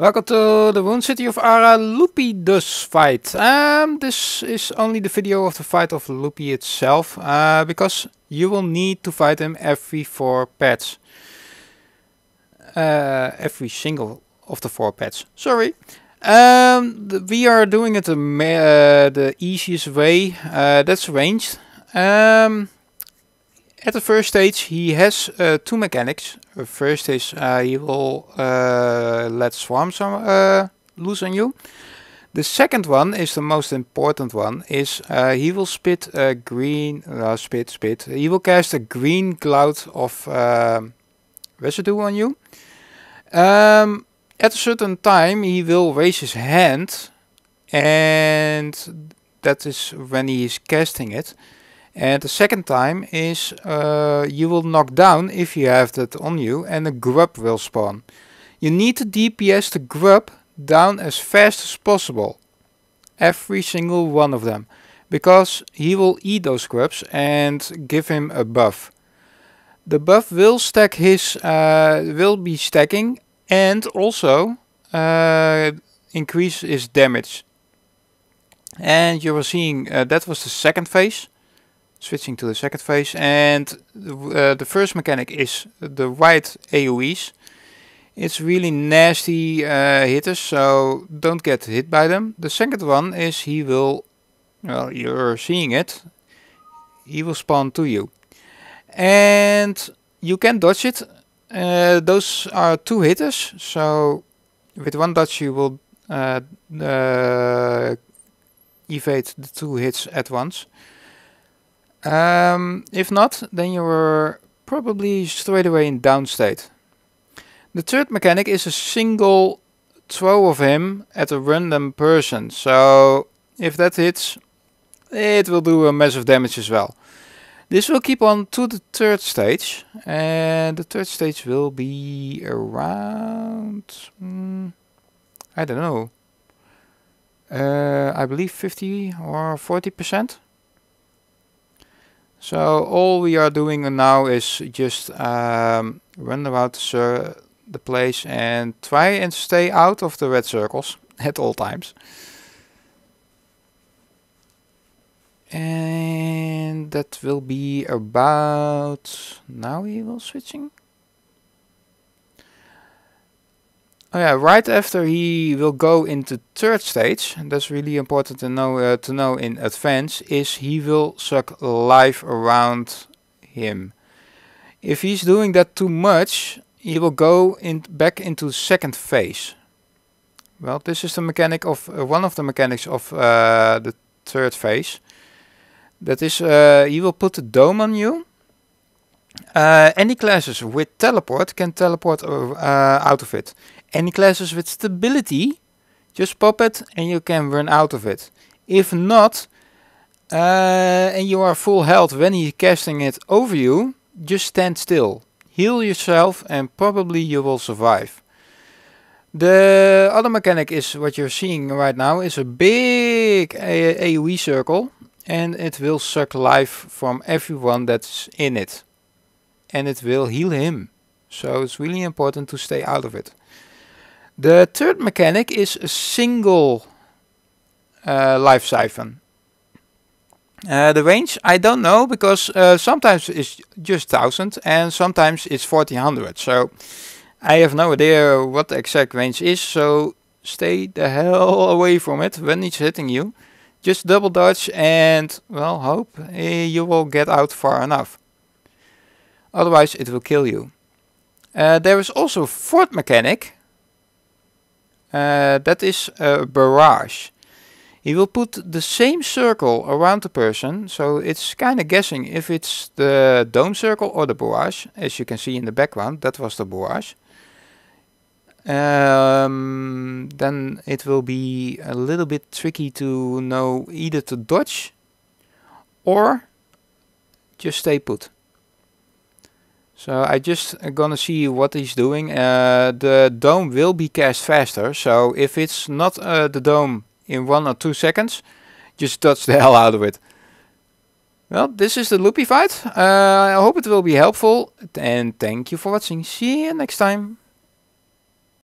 Welcome to the Wound City of Ara Lupidus fight. Um, this is only the video of the fight of Loopy itself, uh, because you will need to fight him every four pets. Uh, every single of the four pets. Sorry. Um, we are doing it the, uh, the easiest way. Uh, that's ranged. Um, at the first stage, he has uh, two mechanics. Uh, first is uh, he will uh, let swarm some uh, loose on you. The second one is the most important one. Is uh, he will spit a green spit spit. He will cast a green cloud of residue on you. Um, at a certain time, he will raise his hand, and that is when he is casting it. And the second time is uh, you will knock down if you have that on you and a grub will spawn. You need to DPS the grub down as fast as possible. Every single one of them. Because he will eat those grubs and give him a buff. The buff will stack his uh, will be stacking and also uh, increase his damage. And you were seeing uh, that was the second phase switching to the second phase. And uh, the first mechanic is the right AoEs. It's really nasty uh, hitters, so don't get hit by them. The second one is he will, well, you're seeing it, he will spawn to you. And you can dodge it. Uh, those are two hitters, so with one dodge you will uh, uh, evade the two hits at once. Um, if not, then you are probably straight away in down state. The third mechanic is a single throw of him at a random person. So if that hits, it will do a massive damage as well. This will keep on to the third stage. And the third stage will be around... Mm, I don't know. Uh, I believe 50 or 40 percent. So all we are doing now is just um, run around the, the place and try and stay out of the red circles at all times. And that will be about, now we will switching. Oh yeah, right after he will go into third stage, that's really important to know uh, to know in advance, is he will suck life around him. If he's doing that too much, he will go in back into second phase. Well, this is the mechanic of uh, one of the mechanics of uh, the third phase. That is, uh, he will put the dome on you, uh, any classes with teleport can teleport uh, uh, out of it. Any classes with stability, just pop it and you can run out of it. If not, uh, and you are full health when he's casting it over you, just stand still. Heal yourself and probably you will survive. The other mechanic is what you're seeing right now is a big AoE circle and it will suck life from everyone that's in it and it will heal him. So it's really important to stay out of it. The third mechanic is a single uh, life siphon. Uh, the range, I don't know, because uh, sometimes it's just 1000 and sometimes it's 1400. So I have no idea what the exact range is, so stay the hell away from it when it's hitting you. Just double dodge and, well, hope eh, you will get out far enough. Otherwise it will kill you. Uh, there is also a fourth mechanic. Uh, that is a barrage. He will put the same circle around the person. So it's kind of guessing if it's the dome circle or the barrage. As you can see in the background, that was the barrage. Um, then it will be a little bit tricky to know either to dodge or just stay put. So I just gonna see what he's doing. Uh, the dome will be cast faster, so if it's not uh, the dome in one or two seconds, just touch the hell out of it. Well, this is the loopy fight. Uh, I hope it will be helpful, and thank you for watching. See you next time.